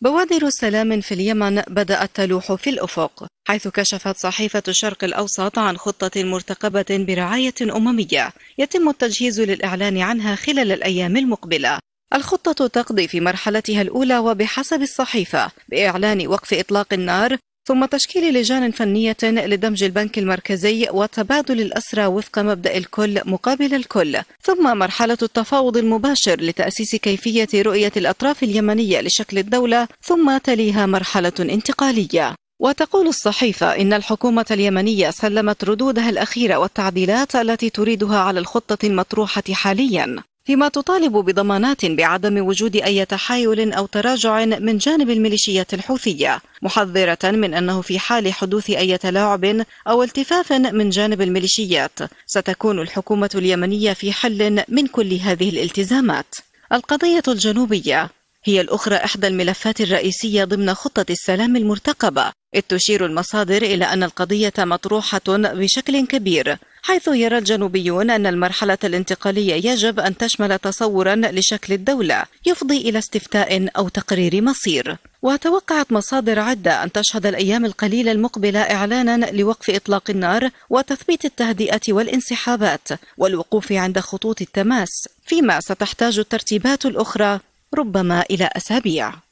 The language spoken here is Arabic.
بوادر سلام في اليمن بدأت تلوح في الأفق حيث كشفت صحيفة الشرق الأوسط عن خطة مرتقبة برعاية أممية يتم التجهيز للإعلان عنها خلال الأيام المقبلة الخطة تقضي في مرحلتها الأولى وبحسب الصحيفة بإعلان وقف إطلاق النار ثم تشكيل لجان فنية لدمج البنك المركزي وتبادل الأسرى وفق مبدأ الكل مقابل الكل ثم مرحلة التفاوض المباشر لتأسيس كيفية رؤية الأطراف اليمنية لشكل الدولة ثم تليها مرحلة انتقالية وتقول الصحيفة إن الحكومة اليمنية سلمت ردودها الأخيرة والتعديلات التي تريدها على الخطة المطروحة حاليا فيما تطالب بضمانات بعدم وجود أي تحايل أو تراجع من جانب الميليشيات الحوثية محذرة من أنه في حال حدوث أي تلاعب أو التفاف من جانب الميليشيات ستكون الحكومة اليمنية في حل من كل هذه الالتزامات القضية الجنوبية هي الأخرى إحدى الملفات الرئيسية ضمن خطة السلام المرتقبة إذ تشير المصادر إلى أن القضية مطروحة بشكل كبير حيث يرى الجنوبيون أن المرحلة الانتقالية يجب أن تشمل تصورا لشكل الدولة يفضي إلى استفتاء أو تقرير مصير وتوقعت مصادر عدة أن تشهد الأيام القليلة المقبلة إعلانا لوقف إطلاق النار وتثبيت التهدئة والانسحابات والوقوف عند خطوط التماس فيما ستحتاج الترتيبات الأخرى ربما إلى أسابيع